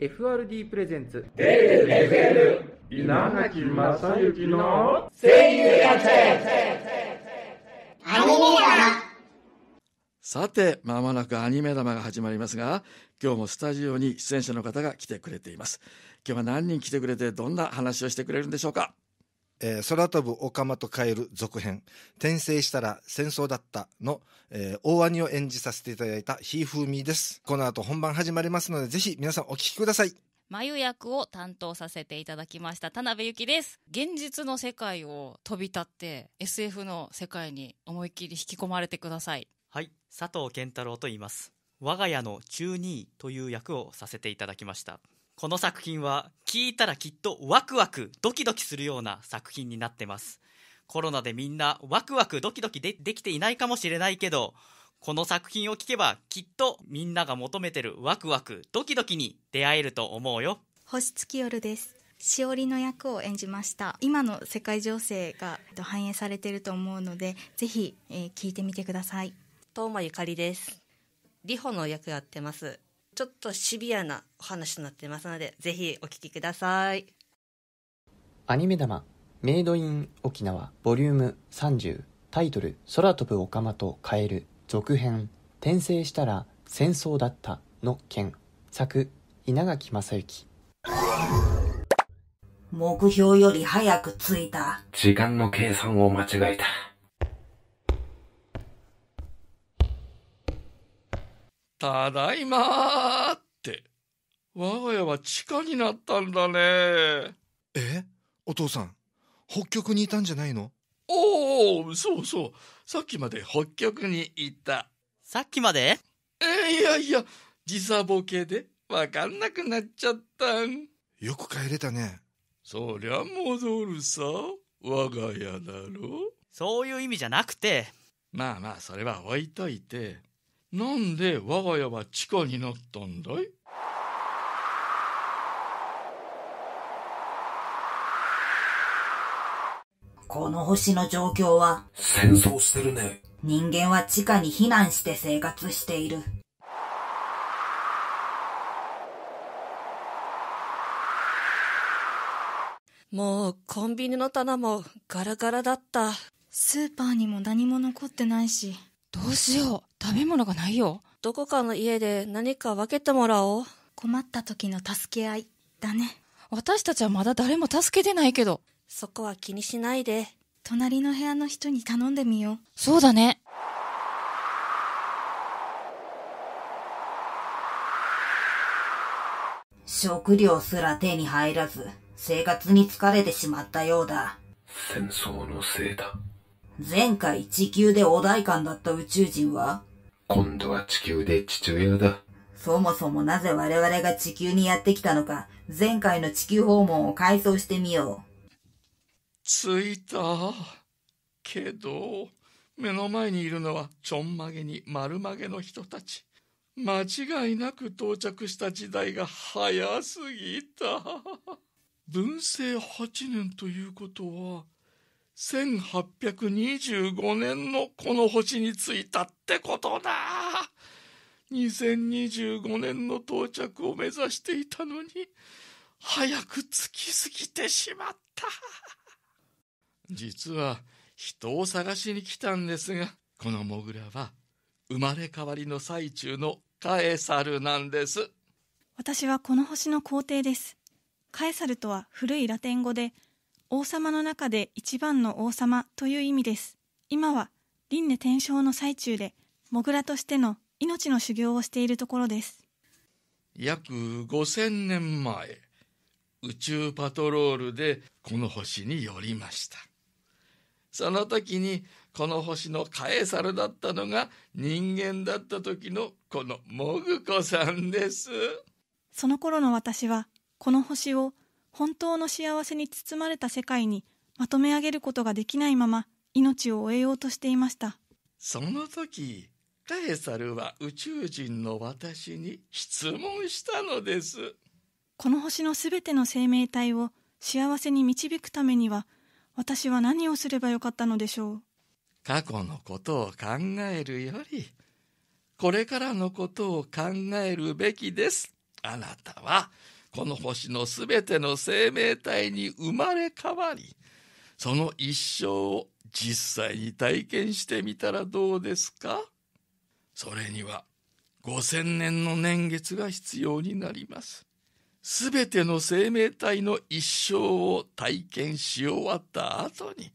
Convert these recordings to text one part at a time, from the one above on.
FRD プレゼンツデール FM 稲垣正幸の声優やつアニメださてまもなくアニメ玉が始まりますが今日もスタジオに出演者の方が来てくれています今日は何人来てくれてどんな話をしてくれるんでしょうかえー、空飛ぶオカマとカエル続編、転生したら戦争だったの、えー、大兄を演じさせていただいたひーふーみーです。この後本番始まりますので、ぜひ皆さんお聞きください。眉役を担当させていただきました田辺由紀です現実の世界を飛び立って SF の世界に思いっきり引き込まれてくださいはい佐藤健太郎と言います我が家の中2という役をさせていただきましたこの作品は聞いたらきっとワクワクドキドキするような作品になってますコロナでみんなワクワクドキドキでできていないかもしれないけどこの作品を聞けばきっとみんなが求めてるワクワクドキドキに出会えると思うよ星月夜ですしおりの役を演じました今の世界情勢が反映されてると思うのでぜひ、えー、聞いてみてください東間ゆかりですリホの役やってますちょっとシビアなお話となってますのでぜひお聞きくださいアニメ玉メイドイン沖縄ボリューム30タイトル「空飛ぶオカマとカエル」続編「転生したら戦争だった」の件作稲垣正幸目標より早く着いた時間の計算を間違えたただいまって、我が家は地下になったんだね。えお父さん、北極にいたんじゃないのおお、そうそう。さっきまで北極にいた。さっきまでえいやいや、時差ボケでわかんなくなっちゃったよく帰れたね。そりゃ戻るさ。我が家だろそういう意味じゃなくて。まあまあ、それは置いといて。なんで我が家は地下になったんだいこの星の状況は戦争してるね人間は地下に避難して生活しているもうコンビニの棚もガラガラだったスーパーにも何も残ってないしどうしよう。食べ物がないよ。どこかの家で何か分けてもらおう。困った時の助け合いだね。私たちはまだ誰も助けてないけど。そこは気にしないで。隣の部屋の人に頼んでみよう。そうだね。食料すら手に入らず、生活に疲れてしまったようだ。戦争のせいだ。前回地球でお代官だった宇宙人は、今度は地球で父親だ。そもそもなぜ我々が地球にやってきたのか、前回の地球訪問を回想してみよう。着いた。けど、目の前にいるのはちょんまげに丸まげの人たち。間違いなく到着した時代が早すぎた。文政8年ということは、1825年のこの星に着いたってことだ。2025年の到着を目指していたのに、早く着きすぎてしまった。実は、人を探しに来たんですが、このモグラは、生まれ変わりの最中のカエサルなんです。私はこの星の皇帝です。カエサルとは古いラテン語で、王様の中で一番の王様という意味です。今は、輪廻転生の最中で、モグラとしての命の修行をしているところです。約5000年前、宇宙パトロールでこの星に寄りました。その時にこの星のカエサルだったのが人間だった時のこのモグコさんです。その頃の私はこの星を本当の幸せに包まれた世界にまとめ上げることができないまま命を終えようとしていましたその時カエサルは宇宙人の私に質問したのですこの星のすべての生命体を幸せに導くためには私は何をすればよかったのでしょう過去のことを考えるよりこれからのことを考えるべきですあなたはこの星のすべての生命体に生まれ変わりその一生を実際に体験してみたらどうですかそれには5,000年の年月が必要になります。すべての生命体の一生を体験し終わった後に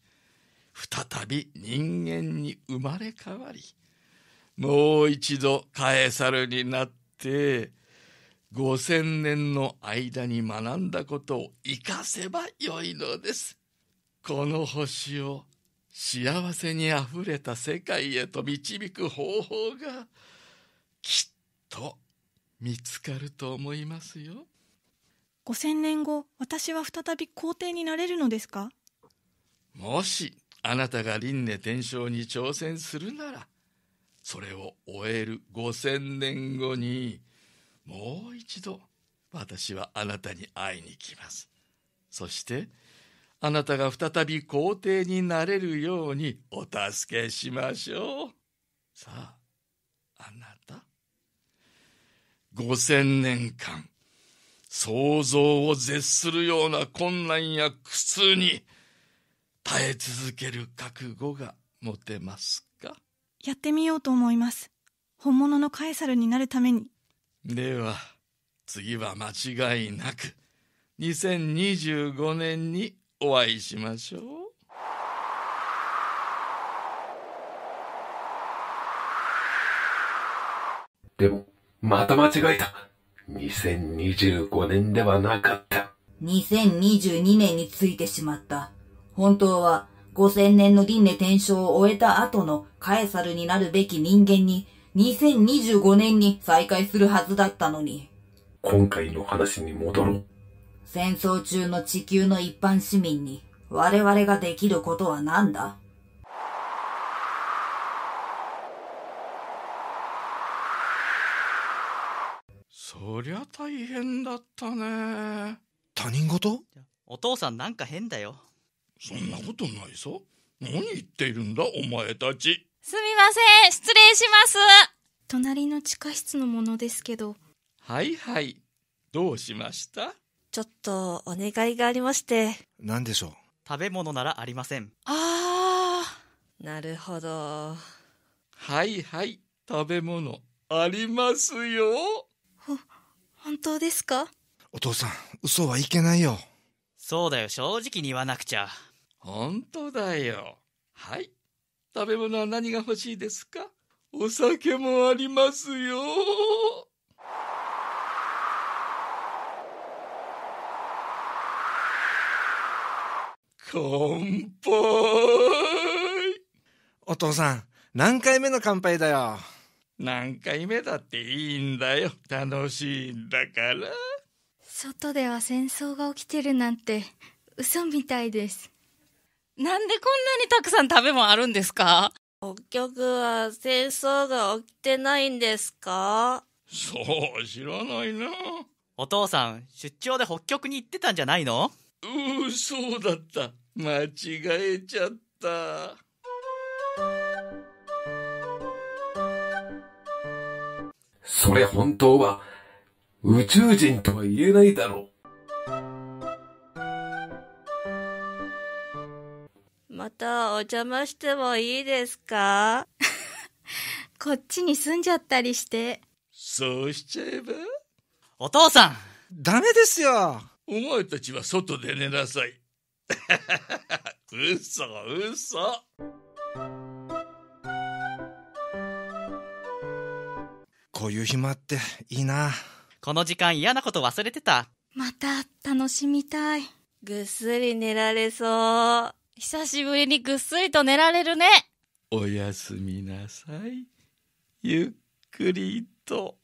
再び人間に生まれ変わりもう一度カエサルになって5,000年の間に学んだことを生かせばよいのです。この星を幸せにあふれた世界へと導く方法がきっと見つかると思いますよ。5,000年後私は再び皇帝になれるのですかもしあなたが輪廻転生に挑戦するならそれを終える5,000年後に。もう一度私はあなたに会いに来ます。そしてあなたが再び皇帝になれるようにお助けしましょう。さあ、あなた。五千年間、想像を絶するような困難や苦痛に耐え続ける覚悟が持てますかやってみようと思います。本物のカエサルになるためにでは次は間違いなく2025年にお会いしましょう。でも、また間違えた。2025年ではなかった。2022年についてしまった。本当は5000年の輪廻転生を終えた後のカエサルになるべき人間に2025年に再開するはずだったのに。今回の話に戻ろう。戦争中の地球の一般市民に我々ができることは何だそりゃ大変だったね。他人事お父さんなんか変だよ。そんなことないぞ。何言っているんだお前たち。すみません、失礼します。隣の地下室のものですけど。はいはい。どうしましたちょっとお願いがありまして。何でしょう食べ物ならありません。ああ、なるほど。はいはい、食べ物ありますよ。ほ、本当ですかお父さん、嘘はいけないよ。そうだよ、正直に言わなくちゃ。本当だよ。はい、食べ物は何が欲しいですかお酒もありますよ。乾杯お父さん、何回目の乾杯だよ。何回目だっていいんだよ。楽しいんだから。外では戦争が起きてるなんて嘘みたいです。なんでこんなにたくさん食べ物あるんですか北極は戦争が起きてないんですかそう、知らないな。お父さん、出張で北極に行ってたんじゃないのうーそうだった。間違えちゃった。それ本当は宇宙人とは言えないだろう。またお邪魔してもいいですか こっちに住んじゃったりして。そうしちゃえばお父さんダメですよお前たちは外で寝なさい。嘘嘘こういう暇っていいな。この時間嫌なこと忘れてた。また楽しみたい。ぐっすり寝られそう。久しぶりにぐっすりと寝られるね。おやすみなさい。ゆっくりと。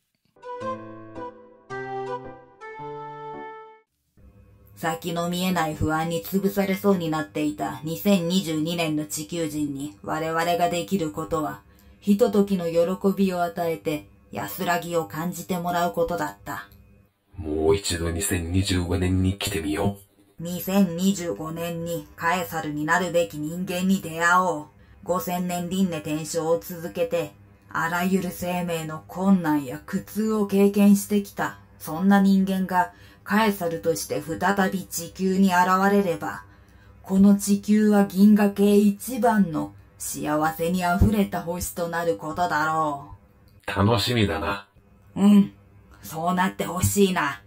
先の見えない不安に潰されそうになっていた2022年の地球人に我々ができることは、ひとときの喜びを与えて安らぎを感じてもらうことだった。もう一度2025年に来てみよう。2025年にカエサルになるべき人間に出会おう。5000年輪廻転生を続けて、あらゆる生命の困難や苦痛を経験してきた、そんな人間がカエサルとして再び地球に現れれば、この地球は銀河系一番の幸せに溢れた星となることだろう。楽しみだな。うん。そうなってほしいな。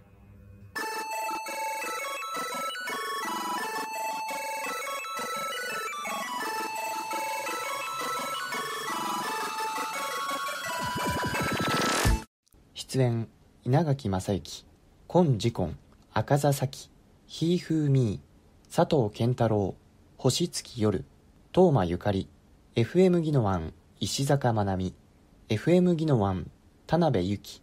出演稲垣正幸今次婚赤座咲ヒーフーミー佐藤健太郎星月夜東間ゆかり FM ギノワン石坂まなみ FM ギノワン田辺由紀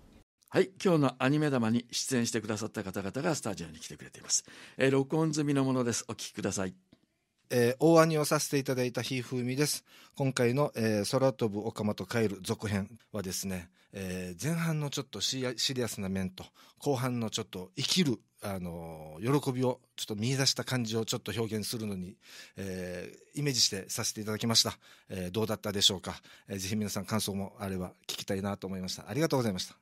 はい、今日のアニメ玉に出演してくださった方々がスタジオに来てくれています。えー、録音済みのものです。お聞きください。えー、大兄をさせていただいたひーふーみです。今回の、えー、空飛ぶオカマとカエル続編はですね、えー、前半のちょっとシリアスな面と、後半のちょっと生きる、あのー、喜びをちょっと見出した感じをちょっと表現するのに、えー、イメージしてさせていただきました。えー、どうだったでしょうか、えー。ぜひ皆さん感想もあれば聞きたいなと思いました。ありがとうございました。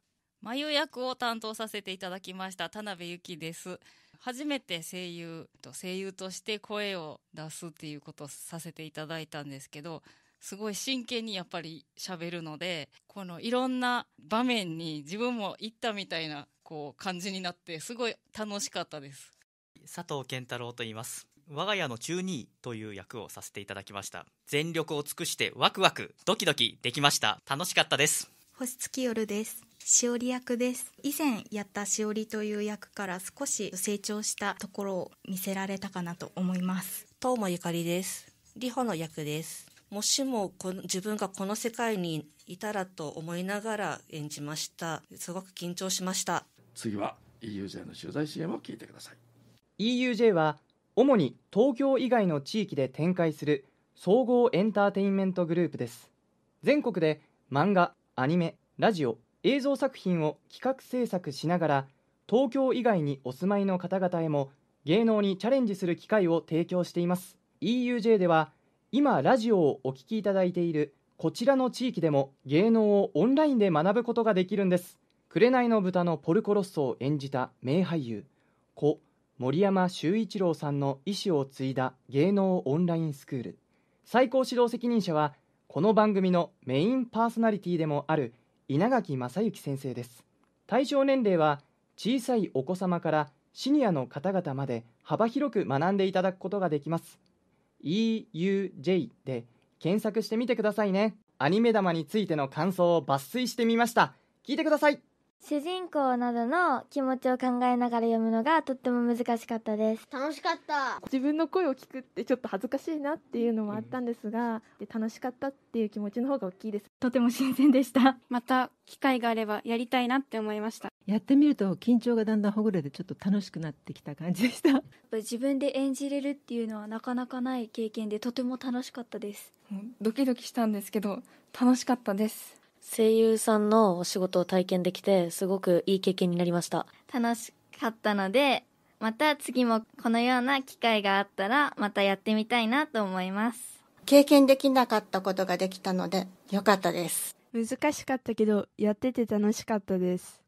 眉役を担当させていただきました、田辺由紀です。初めて声優と声優として声を出すっていうことをさせていただいたんですけどすごい真剣にやっぱり喋るのでこのいろんな場面に自分も行ったみたいなこう感じになってすごい楽しかったです佐藤健太郎と言います我が家の中二という役をさせていただきました全力を尽くしてワクワクドキドキできました楽しかったです星月夜ですしおり役です以前やったしおりという役から少し成長したところを見せられたかなと思います東間ゆかりですりほの役ですもしもこの自分がこの世界にいたらと思いながら演じましたすごく緊張しました次は EUJ の取材 CM を聞いてください EUJ は主に東京以外の地域で展開する総合エンターテインメントグループです全国で漫画アニメラジオ映像作品を企画制作しながら東京以外にお住まいの方々へも芸能にチャレンジする機会を提供しています EUJ では今ラジオをお聴きいただいているこちらの地域でも芸能をオンラインで学ぶことができるんです紅の豚のポルコロッソを演じた名俳優故森山修一郎さんの意思を継いだ芸能オンラインスクール最高指導責任者はこの番組のメインパーソナリティでもある稲垣正幸先生です対象年齢は小さいお子様からシニアの方々まで幅広く学んでいただくことができます EUJ で検索してみてくださいねアニメ玉についての感想を抜粋してみました聞いてください主人公などの気持ちを考えながら読むのがとっても難しかったです楽しかった自分の声を聞くってちょっと恥ずかしいなっていうのもあったんですが、うん、楽しかったっていう気持ちの方が大きいですとても新鮮でした また機会があればやりたいなって思いましたやってみると緊張がだんだんほぐれてちょっと楽しくなってきた感じでしたやっぱ自分で演じれるっていうのはなかなかない経験でとても楽しかったですドキドキしたんですけど楽しかったです声優さんのお仕事を体験できてすごくいい経験になりました楽しかったのでまた次もこのような機会があったらまたやってみたいなと思います経験できなかったことができたのでよかったです難しかったけどやってて楽しかったです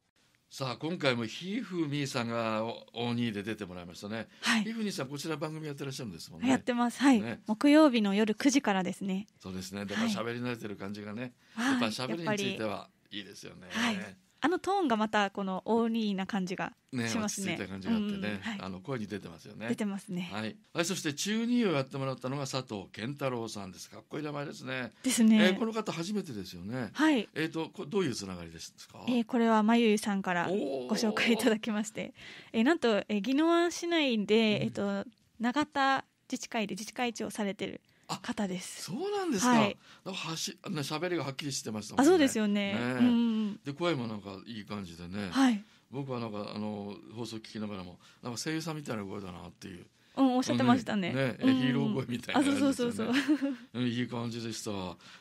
さあ今回もひふみーさんが大にで出てもらいましたね。はい。ひふみさんこちら番組やってらっしゃるんですもんね。やってます。はい。ね、木曜日の夜9時からですね。そうですね。だから喋り慣れてる感じがね。はい、やっぱ喋りについてはいいですよね。はい、あのトーンがまたこのオーリーな感じがしますね。ね落ち着いた感じがあってね、はい、あの声に出てますよね。出てますね。はい。はい、そして中二をやってもらったのが佐藤健太郎さんです。かっこいい名前ですね。ですね。えー、この方初めてですよね。はい。えっ、ー、とどういうつながりですか。えー、これはまゆゆさんからご紹介いただきまして、えー、なんと、え宜野湾市内で、えっ、ー、と永田自治会で自治会長されてる。方です。そうなんですか。はい、はし、ね、喋りがはっきりしてました、ね、あ、そうですよね。ねで、声もなんかいい感じでね。はい、僕はなんか、あの、放送聞きながらも、なんか声優さんみたいな声だなっていう。うん、おっしゃってましたね。うん、ね、ヒーロー声みたいな、ねうそうそうそうそう。いい感じでした。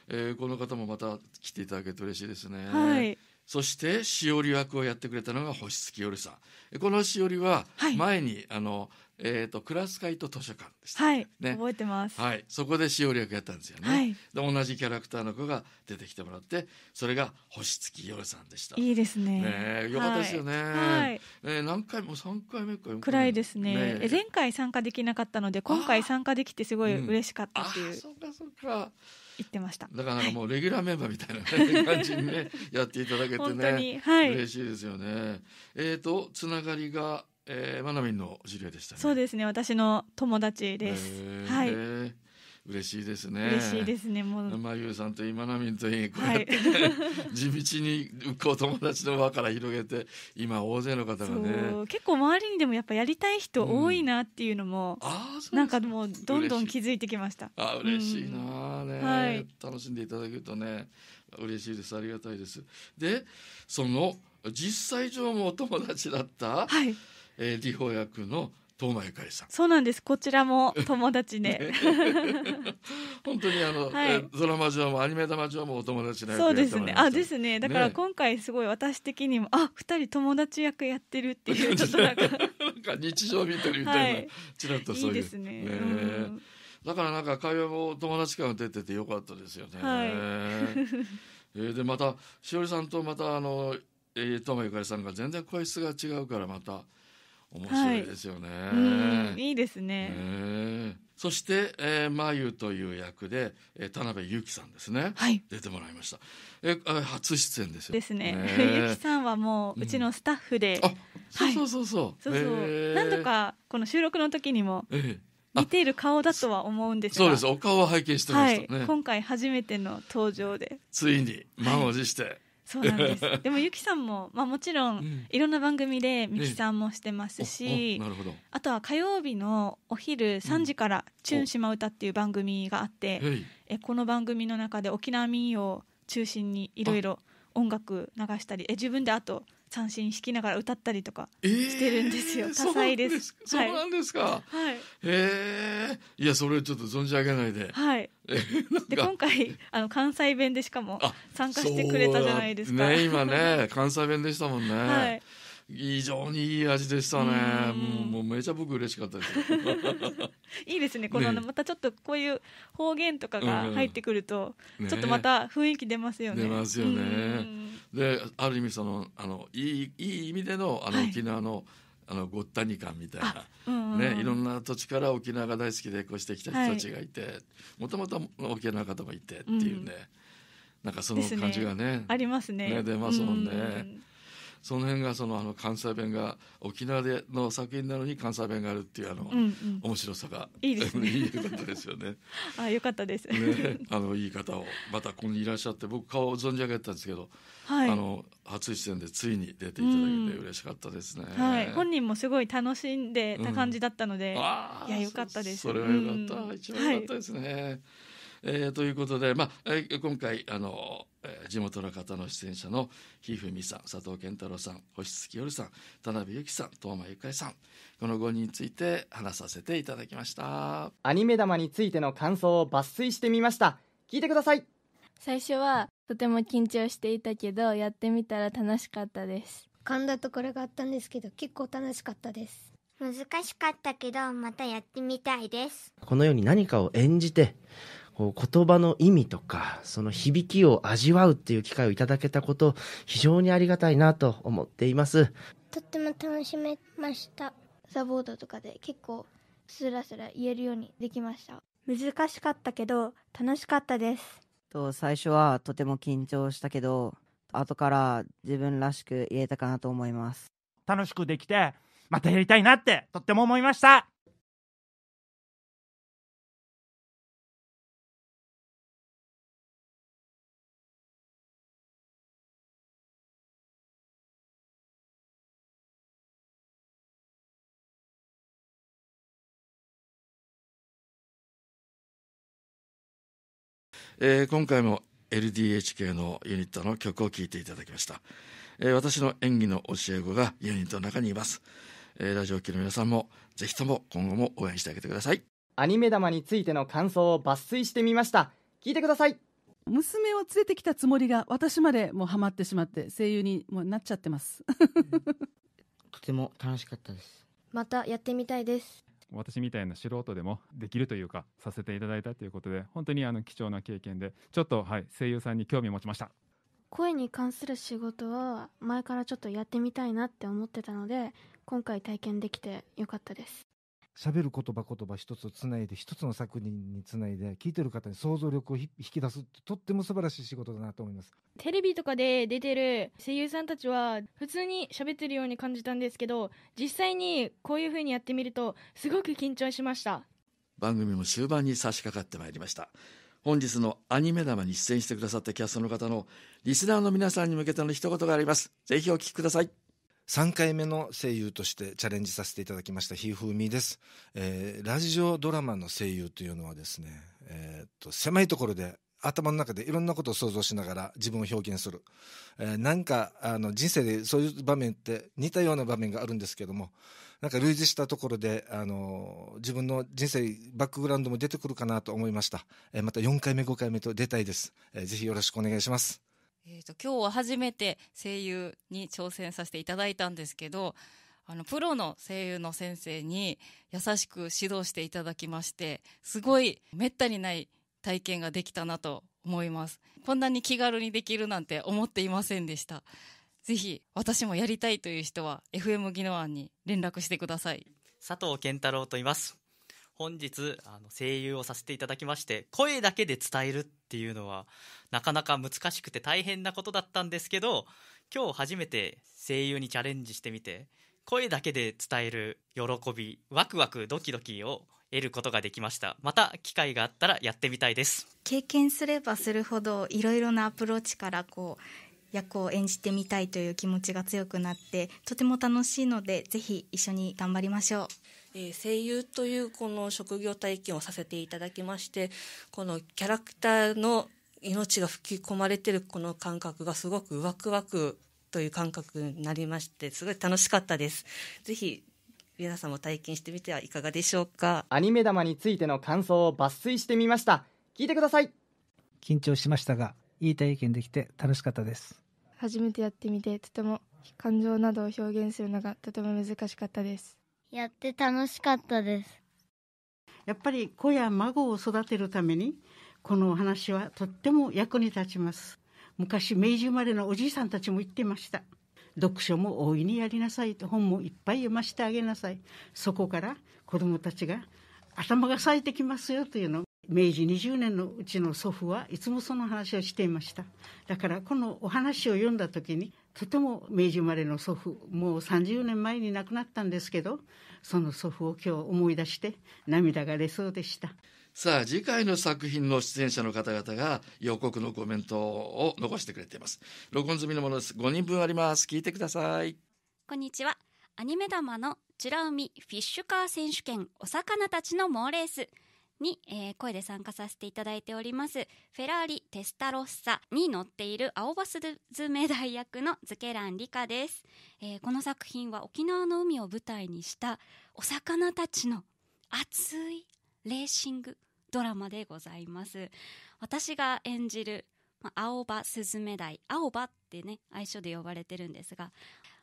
えー、この方もまた来ていただけると嬉しいですね。はい。そしてしおり役をやってくれたのが星月夜さん。このしおりは前に、はい、あのえっ、ー、とクラス会と図書館でした、はい、ね、覚えてます。はい、そこで使用略やったんですよね、はい、で同じキャラクターの子が出てきてもらって、それが星月夜さんでした。いいですね。ねよかったですよね。はい。えね何回も三回目かくらいですねね。前回参加できなかったので、今回参加できてすごい嬉しかったっていう。うん、そっかそっか。言ってました。だからなんかもうレギュラーメンバーみたいな、感じにねやっていただけてね、はい、嬉しいですよね。えっ、ー、とつながりがえー、マナミンの事例でした、ね、そうですね、私の友達です。えー、はい。嬉しいですね。嬉しいですね。もう。まゆうさんと今なみんといい、こうやって、はい、地道に、こう友達の輪から広げて、今大勢の方がね。結構周りにでも、やっぱやりたい人多いなっていうのも。うん、なんかもう、どんどん気づいてきました。あ、嬉しいなね、うん、はい。楽しんでいただけるとね。嬉しいです。ありがたいです。で、その。実際上もお友達だった。はい。えー、李邦役の遠間ゆかりさん。そうなんです。こちらも友達で。本当にあの、はい、ドラマ上もアニメ玉上もお友達そうですね。あ、ですね。だから今回すごい私的にも、あ、二人友達役やってるっていう ちょっとなんか日常見てるみたいな、はい、ちらっとそういう。いいですね。ねだからなんか会話も友達感が出ててよかったですよね。はい、えー、でまたしおりさんとまたあの、えー、トマゆかりさんが全然声質が違うからまた。面白いですよね、はい、いいですね、ね、そして、えー、マユという役で、えー、田辺由紀さんですね、はい、出てもらいました、えー、初出演ですよですねねゆきさんはもううちのスタッフで、うん、はい、そうそうそうそうそう、えー、何度かこの収録の時にも、えー似ている顔だとは思うんですそうですお顔は拝見してました、はい、今回初めての登場でついに満を持して、はいそうなんです。でもゆきさんも、まあ、もちろん、いろんな番組でミキさんもしてますし、あとは火曜日のお昼3時から「チューン島唄」っていう番組があって、えこの番組の中で沖縄民謡を中心にいろいろ音楽流したりえ自分であと三振弾きながら歌ったりとかしてるんですよ、えー、多彩ですそうなんですか、はい、えー、いやそれちょっと存じ上げないではいで今回あの関西弁でしかも参加してくれたじゃないですかね今ね関西弁でしたもんね、はい非常にいい味でしたね。もうめちゃ僕嬉しかったです。いいですね。この、ね、またちょっとこういう方言とかが入ってくると、ちょっとまた雰囲気出ますよね。出ますよね。である意味そのあのいいいい意味でのあの沖縄の、はい、あのごったに感みたいな、うんうん、ね、いろんな土地から沖縄が大好きで越してきた人たちがいて、もともと沖縄の方もいてっていうね、うん、なんかその感じがね、ね、ありますね。ね出ますもんね。うんその辺がそのあの関西弁が沖縄での作品なのに関西弁があるっていうあの、うんうん、面白さがいいです、ね、いい方ですよね。あ良かったです。ね、あのいい方をまたここにいらっしゃって僕顔を存じ上げたんですけど、はい、あの初出演でついに出ていただけて嬉しかったですね。うんはい、本人もすごい楽しんでた感じだったので、うん、いや良かったです。それは良かった、うん、一番良かったですね。はいえー、ということで、まあ、えー、今回あの、えー、地元の方の出演者のひふみさん佐藤健太郎さん星月夜さん田辺由紀さん東間ゆかさんこの5人について話させていただきましたアニメ玉についての感想を抜粋してみました聞いてください最初はとても緊張していたけどやってみたら楽しかったです噛んだところがあったんですけど結構楽しかったです難しかったけどまたやってみたいですこのように何かを演じてこう言葉の意味とか、その響きを味わうっていう機会をいただけたこと、非常にありがたいなと思っています。とっても楽しめました。サボードとかで結構スラスラ言えるようにできました。難しかったけど楽しかったです。と最初はとても緊張したけど、後から自分らしく言えたかなと思います。楽しくできて、またやりたいなってとっても思いました。えー、今回も LDHK のユニットの曲を聴いていただきました、えー、私の演技の教え子がユニットの中にいます、えー、ラジオ機の皆さんもぜひとも今後も応援してあげてくださいアニメ玉についての感想を抜粋してみました聞いてください娘を連れてきたつもりが私までもうハマってしまって声優にもなっちゃってますとても楽しかったですまたやってみたいです私みたいな素人でもできるというかさせていただいたということで本当にあの貴重な経験でちょっと、はい、声優さんに興味を持ちました声に関する仕事は前からちょっとやってみたいなって思ってたので今回体験できてよかったです喋る言葉言葉一つつないで一つの作品につないで聞いてる方に想像力を引き出すってとっても素晴らしい仕事だなと思いますテレビとかで出てる声優さんたちは普通に喋ってるように感じたんですけど実際にこういうふうにやってみるとすごく緊張しました番組も終盤に差し掛かってまいりました本日のアニメ玉に出演してくださったキャストの方のリスナーの皆さんに向けての一言がありますぜひお聞きください3回目の声優としてチャレンジさせていただきましたひふみです、えー、ラジオドラマの声優というのはですね、えー、っと狭いところで頭の中でいろんなことを想像しながら自分を表現する、えー、なんかあの人生でそういう場面って似たような場面があるんですけどもなんか類似したところであの自分の人生バックグラウンドも出てくるかなと思いました、えー、また4回目5回目と出たいです、えー、ぜひよろしくお願いしますえーと、今日は初めて声優に挑戦させていただいたんですけどあのプロの声優の先生に優しく指導していただきましてすごいめったにない体験ができたなと思いますこんなに気軽にできるなんて思っていませんでしたぜひ私もやりたいという人は FM 技能案に連絡してください佐藤健太郎と言います本日あの声優をさせていただきまして声だけで伝えるっていうのはなかなか難しくて大変なことだったんですけど今日初めて声優にチャレンジしてみて声だけで伝える喜びワクワクドキドキを得ることができましたまた機会があったらやってみたいです経験すればするほどいろいろなアプローチからこう役を演じてみたいという気持ちが強くなってとても楽しいのでぜひ一緒に頑張りましょうえ声優というこの職業体験をさせていただきましてこのキャラクターの命が吹き込まれてるこの感覚がすごくワクワクという感覚になりましてすごい楽しかったですぜひ皆さんも体験してみてはいかがでしょうかアニメ玉についての感想を抜粋してみました聞いてください緊張しましたがいい体験できて楽しかったです初めてやってみてとても感情などを表現するのがとても難しかったですやって楽しかったです。やっぱり子や孫を育てるためにこのお話はとっても役に立ちます。昔明治生まれのおじいさんたちも言ってました。読書も大いにやりなさいと本もいっぱい読ませてあげなさい。そこから子どもたちが頭が咲いてきますよというの明治20年のうちの祖父はいつもその話をしていましただからこのお話を読んだ時にとても明治生まれの祖父もう30年前に亡くなったんですけどその祖父を今日思い出して涙が出そうでしたさあ次回の作品の出演者の方々が予告のコメントを残してくれています録音済みのものです5人分あります聞いてくださいこんにちはアニメ玉の美ら海フィッシュカー選手権お魚たちの猛レースに、えー、声で参加させていただいております、フェラーリ・テスタロッサに乗っている青バスズメダイ役のズケラン・リカです、えー、この作品は沖縄の海を舞台にしたお魚たちの熱いレーシングドラマでございます。私が演じる、ま青葉スズメダイ、青葉ってね、愛称で呼ばれてるんですが、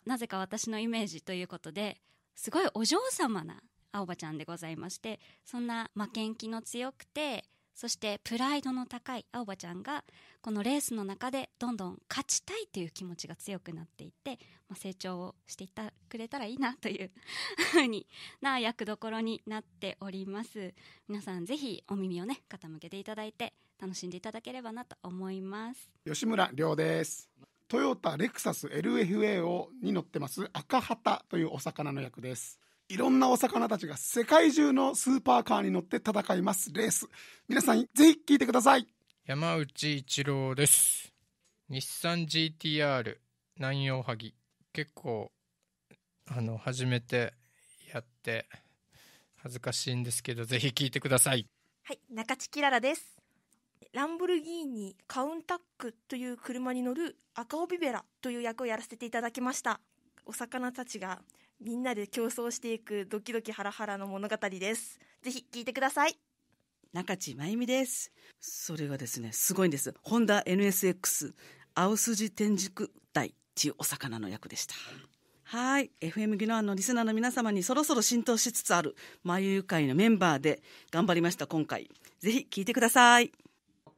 なぜか私のイメージということで、すごいお嬢様な青葉ちゃんでございまして、そんな負けん気の強くて、そしてプライドの高い青葉ちゃんが、このレースの中でどんどん勝ちたいという気持ちが強くなっていって、まあ、成長をしていたくれたらいいなという ふうにな役どころになっております。皆さんぜひお耳をね、傾けていただいて、楽しんでいただければなと思います。吉村亮です。トヨタレクサス LFA をに乗ってます赤旗というお魚の役です。いろんなお魚たちが世界中のスーパーカーに乗って戦いますレース皆さんぜひ聞いてください山内一郎です日産 GTR 南洋萩結構あの初めてやって恥ずかしいんですけどぜひ聞いてくださいはい中地キララですランブルギーニカウンタックという車に乗る赤帯ベラという役をやらせていただきましたお魚たちがみんなで競争していくドキドキハラハラの物語です。ぜひ聞いてください。中地真由美です。それがですね、すごいんです。ホンダ NSX 青筋天竺鯛っていうお魚の役でした。はい。FM 技能案のリスナーの皆様にそろそろ浸透しつつある、まゆ会のメンバーで頑張りました、今回。ぜひ聞いてください。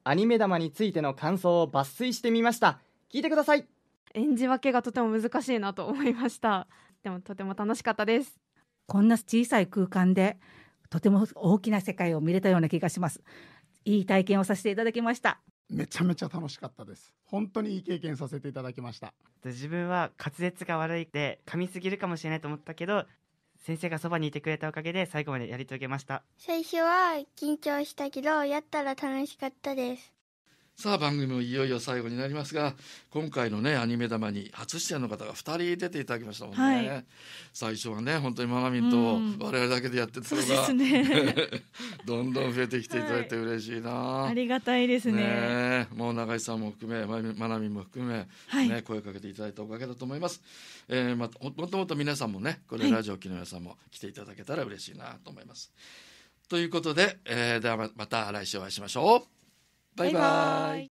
アニメ玉についての感想を抜粋してみました。聞いてください。演じ分けがとても難しいなと思いました。でもとても楽しかったですこんな小さい空間でとても大きな世界を見れたような気がしますいい体験をさせていただきましためちゃめちゃ楽しかったです本当にいい経験させていただきました自分は滑舌が悪いで噛みすぎるかもしれないと思ったけど先生がそばにいてくれたおかげで最後までやり遂げました最初は緊張したけどやったら楽しかったですさあ番組もいよいよ最後になりますが今回のねアニメ玉に初出演の方が2人出ていただきましたもんね、はい、最初はね本当にママミンと我々だけでやってたのが、うんね、どんどん増えてきていただいて嬉しいな、はい、ありがたいですね、ね、もう永井さんも含めマナミンも含め、はい、ね、声かけていただいたおかげだと思います、えー、まもっともっと皆さんもねこれラジオ木の屋さんも来ていただけたら嬉しいなと思います、ということで、えー、ではまた来週お会いしましょうバイバイ。